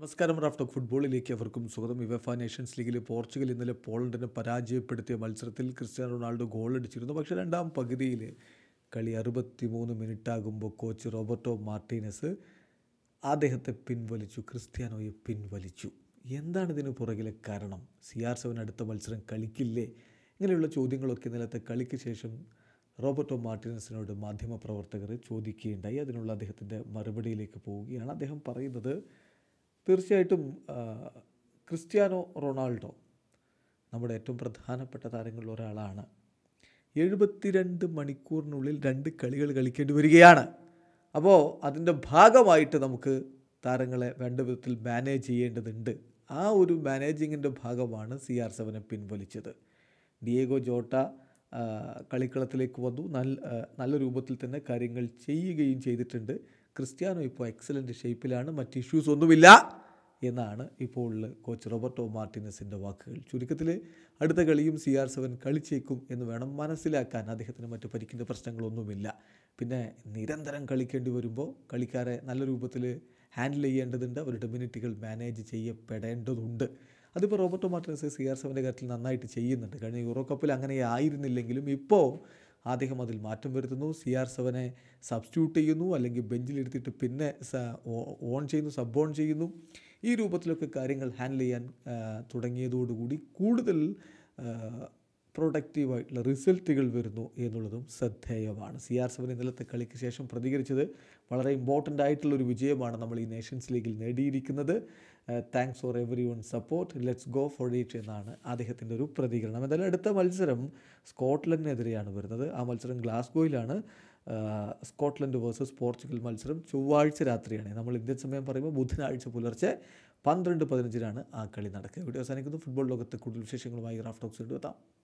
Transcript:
നമസ്കാരം റാഫ് ഫുട്ബോളിലേക്ക് അവർക്കും സ്വാഗതം യുവഫ നേഷൻസ് ലീഗിൽ പോർച്ചുഗൽ ഇന്നലെ പോളണ്ടിനെ പരാജയപ്പെടുത്തിയ മത്സരത്തിൽ ക്രിസ്ത്യാനോ റൊണാൾഡോ ഗോളടിച്ചിരുന്നു പക്ഷേ രണ്ടാം പകുതിയിൽ കളി അറുപത്തി മൂന്ന് ആകുമ്പോൾ കോച്ച് റോബർട്ടോ മാർട്ടീനസ് അദ്ദേഹത്തെ പിൻവലിച്ചു ക്രിസ്ത്യാനോയെ പിൻവലിച്ചു എന്താണ് ഇതിന് പുറകിലെ കാരണം സി ആർ സെവൻ അടുത്ത മത്സരം കളിക്കില്ലേ ഇങ്ങനെയുള്ള ചോദ്യങ്ങളൊക്കെ ഇന്നലത്തെ കളിക്ക് ശേഷം റോബർട്ടോ മാർട്ടിനസിനോട് മാധ്യമപ്രവർത്തകർ ചോദിക്കുകയുണ്ടായി അതിനുള്ള അദ്ദേഹത്തിൻ്റെ മറുപടിയിലേക്ക് പോവുകയാണ് അദ്ദേഹം പറയുന്നത് തീർച്ചയായിട്ടും ക്രിസ്ത്യാനോ റൊണാൾഡോ നമ്മുടെ ഏറ്റവും പ്രധാനപ്പെട്ട താരങ്ങളിൽ ഒരാളാണ് എഴുപത്തിരണ്ട് മണിക്കൂറിനുള്ളിൽ രണ്ട് കളികൾ കളിക്കേണ്ടി വരികയാണ് അപ്പോൾ അതിൻ്റെ ഭാഗമായിട്ട് നമുക്ക് താരങ്ങളെ വേണ്ട വിധത്തിൽ മാനേജ് ചെയ്യേണ്ടതുണ്ട് ആ ഒരു മാനേജിങ്ങിൻ്റെ ഭാഗമാണ് സി ആർ സെവനെ പിൻവലിച്ചത് ഡിയേഗോ ജോട്ട കളിക്കളത്തിലേക്ക് വന്നു നല്ല നല്ല രൂപത്തിൽ തന്നെ കാര്യങ്ങൾ ചെയ്യുകയും ചെയ്തിട്ടുണ്ട് ക്രിസ്ത്യാനോ ഇപ്പോൾ എക്സലൻ്റ് ഷേപ്പിലാണ് മറ്റ് ഇഷ്യൂസ് ഒന്നുമില്ല എന്നാണ് ഇപ്പോൾ കോച്ച് റോബർട്ടോ മാർട്ടിനസിൻ്റെ വാക്കുകൾ ചുരുക്കത്തിൽ അടുത്ത കളിയും സി ആർ സെവൻ കളിച്ചേക്കും എന്ന് വേണം മനസ്സിലാക്കാൻ അദ്ദേഹത്തിന് മറ്റു പരിക്കിൻ്റെ പ്രശ്നങ്ങളൊന്നുമില്ല പിന്നെ നിരന്തരം കളിക്കേണ്ടി വരുമ്പോൾ കളിക്കാരെ നല്ല രൂപത്തിൽ ഹാൻഡിൽ ചെയ്യേണ്ടതുണ്ട് അവരുടെ മിനിറ്റുകൾ മാനേജ് ചെയ്യപ്പെടേണ്ടതുണ്ട് അതിപ്പോൾ റോബർട്ടോ മാർട്ടിനസ് സി ആർ സെവൻ്റെ കാര്യത്തിൽ നന്നായിട്ട് ചെയ്യുന്നുണ്ട് കഴിഞ്ഞ യൂറോ കപ്പിൽ അങ്ങനെ ആയിരുന്നില്ലെങ്കിലും ഇപ്പോൾ അദ്ദേഹം അതിൽ മാറ്റം വരുത്തുന്നു സി ആർ സെവനെ സബ്സ്റ്റിറ്റ്യൂട്ട് ചെയ്യുന്നു അല്ലെങ്കിൽ ബെഞ്ചിലിരുത്തിയിട്ട് പിന്നെ ഓൺ ചെയ്യുന്നു സബ് ഓൺ ചെയ്യുന്നു ഈ രൂപത്തിലൊക്കെ കാര്യങ്ങൾ ഹാൻഡിൽ ചെയ്യാൻ തുടങ്ങിയതോടുകൂടി കൂടുതൽ പ്രൊഡക്റ്റീവായിട്ടുള്ള റിസൾട്ടുകൾ വരുന്നു എന്നുള്ളതും ശ്രദ്ധേയമാണ് സി ആർ സെവൻ ഇന്നലത്തെ കളിക്ക് ശേഷം പ്രതികരിച്ചത് വളരെ ഇമ്പോർട്ടൻ്റ് ആയിട്ടുള്ള ഒരു വിജയമാണ് നമ്മൾ ഈ നേഷൻസ് ലീഗിൽ നേടിയിരിക്കുന്നത് thanks for everyone support let's go for it എന്നാണ് അദ്ദേഹത്തിൻ്റെ ഒരു പ്രതികരണം എന്തായാലും അടുത്ത മത്സരം സ്കോട്ട്ലൻഡിനെതിരെയാണ് വരുന്നത് ആ മത്സരം ഗ്ലാസ്ഗോയിലാണ് സ്കോട്ട്ലൻഡ് വേഴ്സസ് പോർച്ചുഗൽ മത്സരം ചൊവ്വാഴ്ച രാത്രിയാണ് നമ്മൾ ഇന്ത്യൻ സമയം പറയുമ്പോൾ ബുധനാഴ്ച പുലർച്ചെ പന്ത്രണ്ട് പതിനഞ്ചിനാണ് ആ കളി നടക്കുക ഇവിടെ അവസാനിക്കുന്നു ഫുട്ബോൾ ലോകത്ത് കൂടുതൽ വിശേഷങ്ങളുമായി റാഫ്റ്റോക്സ് എടുത്താം